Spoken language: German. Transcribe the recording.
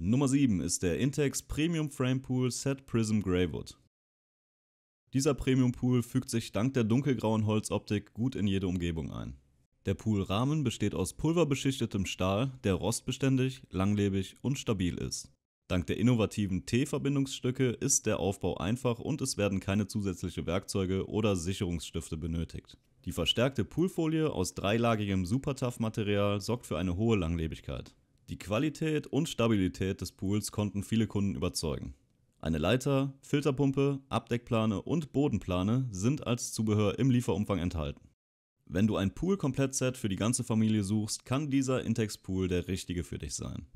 Nummer 7 ist der Intex Premium Frame Pool Set Prism Greywood. Dieser Premium Pool fügt sich dank der dunkelgrauen Holzoptik gut in jede Umgebung ein. Der Poolrahmen besteht aus pulverbeschichtetem Stahl, der rostbeständig, langlebig und stabil ist. Dank der innovativen T-Verbindungsstücke ist der Aufbau einfach und es werden keine zusätzlichen Werkzeuge oder Sicherungsstifte benötigt. Die verstärkte Poolfolie aus dreilagigem Supertough-Material sorgt für eine hohe Langlebigkeit. Die Qualität und Stabilität des Pools konnten viele Kunden überzeugen. Eine Leiter, Filterpumpe, Abdeckplane und Bodenplane sind als Zubehör im Lieferumfang enthalten. Wenn du ein Pool-Komplettset für die ganze Familie suchst, kann dieser Intex Pool der richtige für dich sein.